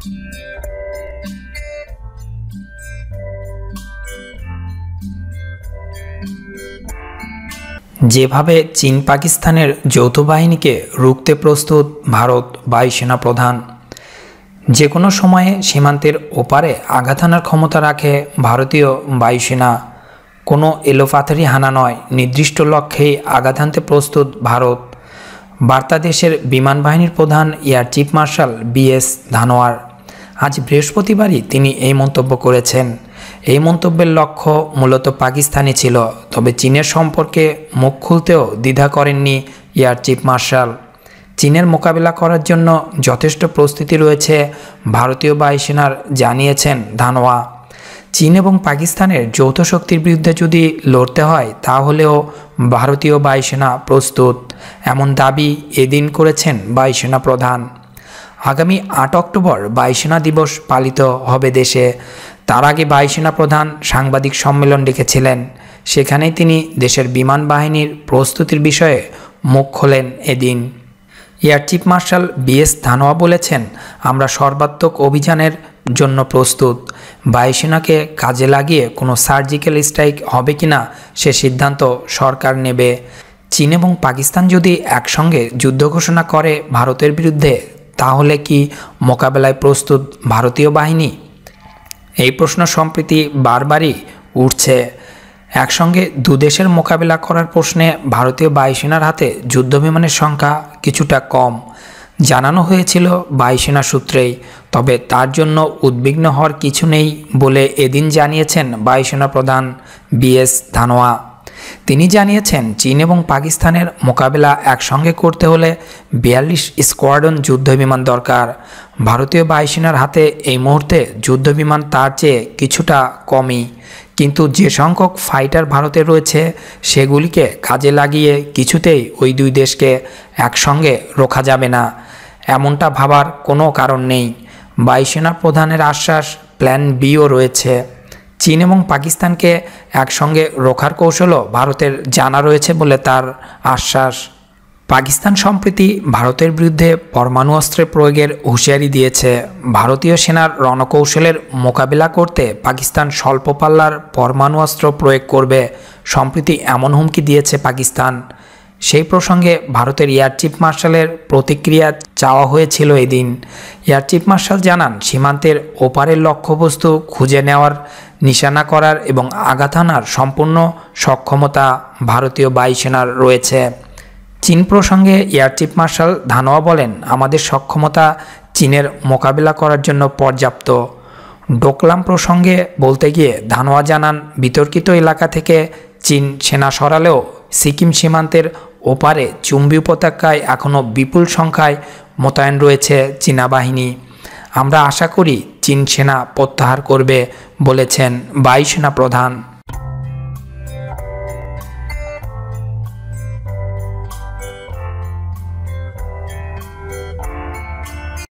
যেভাবে চীন পাকিস্তানের যৌথ বাহিনীকে রুখতে প্রস্তুত ভারত বায়ুসেনা প্রধান যে কোনো সময়ে সীমান্তের ওপারে আঘাত হানার ক্ষমতা রাখে ভারতীয় বায়ুসেনা কোনো এলোপাথারি হানা নয় নির্দিষ্ট লক্ষ্যেই আঘাত হানতে প্রস্তুত ভারত বার্তা দেশের বিমান বাহিনীর প্রধান এয়ার চিফ মার্শাল বিএস ধানোয়ার আজ বৃহস্পতিবারই তিনি এই মন্তব্য করেছেন এই মন্তব্যের লক্ষ্য মূলত পাকিস্তানি ছিল তবে চীনের সম্পর্কে মুখ খুলতেও দ্বিধা করেননি এয়ার চিফ মার্শাল চীনের মোকাবিলা করার জন্য যথেষ্ট প্রস্তুতি রয়েছে ভারতীয় বায়ুসেনার জানিয়েছেন ধানোয়া চীন এবং পাকিস্তানের যৌথ শক্তির বিরুদ্ধে যদি লড়তে হয় তাহলেও ভারতীয় বায়ুসেনা প্রস্তুত এমন দাবি এদিন করেছেন বায়ুসেনা প্রধান আগামী আট অক্টোবর বায়ুসেনা দিবস পালিত হবে দেশে তার আগে বায়ুসেনা প্রধান সাংবাদিক সম্মেলন ডেকেছিলেন সেখানে তিনি দেশের বিমান বাহিনীর প্রস্তুতির বিষয়ে মুখ খোলেন এদিন air chief marshal BS Dhanoa বলেছেন আমরা সর্বাত্মক অভিযানের জন্য প্রস্তুত বায়ুসেনাকে কাজে লাগিয়ে কোনো সার্জিক্যাল স্ট্রাইক হবে কি না সে সিদ্ধান্ত সরকার নেবে চীন এবং পাকিস্তান যদি একসঙ্গে যুদ্ধ ঘোষণা করে ভারতের বিরুদ্ধে তাহলে কি মোকাবেলায় প্রস্তুত ভারতীয় বাহিনী এই প্রশ্ন সম্প্রতি বারবারই উঠছে একসঙ্গে দুদেশের মোকাবিলা করার প্রশ্নে ভারতীয় বায়ুসেনার হাতে যুদ্ধবিমানের সংখ্যা কিছুটা কম জানানো হয়েছিল বায়ুসেনা সূত্রেই তবে তার জন্য উদ্বিগ্ন হওয়ার কিছু নেই বলে এদিন জানিয়েছেন বায়ুসেনা প্রধান বিএস ধানোয়া তিনি জানিয়েছেন চীন এবং পাকিস্তানের মোকাবেলা একসঙ্গে করতে হলে বিয়াল্লিশ স্কোয়াডন যুদ্ধবিমান দরকার ভারতীয় বায়ুসেনার হাতে এই মুহূর্তে যুদ্ধবিমান তার চেয়ে কিছুটা কমই কিন্তু যে সংখ্যক ফাইটার ভারতে রয়েছে সেগুলিকে কাজে লাগিয়ে কিছুতেই ওই দুই দেশকে একসঙ্গে রোখা যাবে না এমনটা ভাবার কোনো কারণ নেই বায়ুসেনা প্রধানের আশ্বাস প্ল্যান বিও রয়েছে চীন এবং পাকিস্তানকে একসঙ্গে রোখার কৌশলও ভারতের জানা রয়েছে বলে তার আশ্বাস পাকিস্তান সম্প্রতি ভারতের বিরুদ্ধে পরমাণু অস্ত্রের প্রয়োগের হুঁশিয়ারি দিয়েছে ভারতীয় সেনার রণকৌশলের মোকাবিলা করতে পাকিস্তান স্বল্প পাল্লার পরমাণু অস্ত্র প্রয়োগ করবে সম্প্রতি এমন হুমকি দিয়েছে পাকিস্তান সেই প্রসঙ্গে ভারতের এয়ার চিফ মার্শালের প্রতিক্রিয়া চাওয়া হয়েছিল এদিন এয়ার চিফ মার্শাল জানান সীমান্তের ওপারের লক্ষ্যবস্তু খুঁজে নেওয়ার নিশানা করার এবং আঘাত আনার সম্পূর্ণ সক্ষমতা ভারতীয় বায়ুসেনার রয়েছে চীন প্রসঙ্গে এয়ার চিফ মার্শাল ধানোয়া বলেন আমাদের সক্ষমতা চীনের মোকাবিলা করার জন্য পর্যাপ্ত ডোকলাম প্রসঙ্গে বলতে গিয়ে ধানোয়া জানান বিতর্কিত এলাকা থেকে চীন সেনা সরালেও সিকিম সীমান্তের ওপারে চুম্বি উপত্যকায় এখনও বিপুল সংখ্যায় মোতায়েন রয়েছে চীনা বাহিনী আমরা আশা করি চীন সেনা প্রত্যাহার করবে বলেছেন বায়ুসেনা প্রধান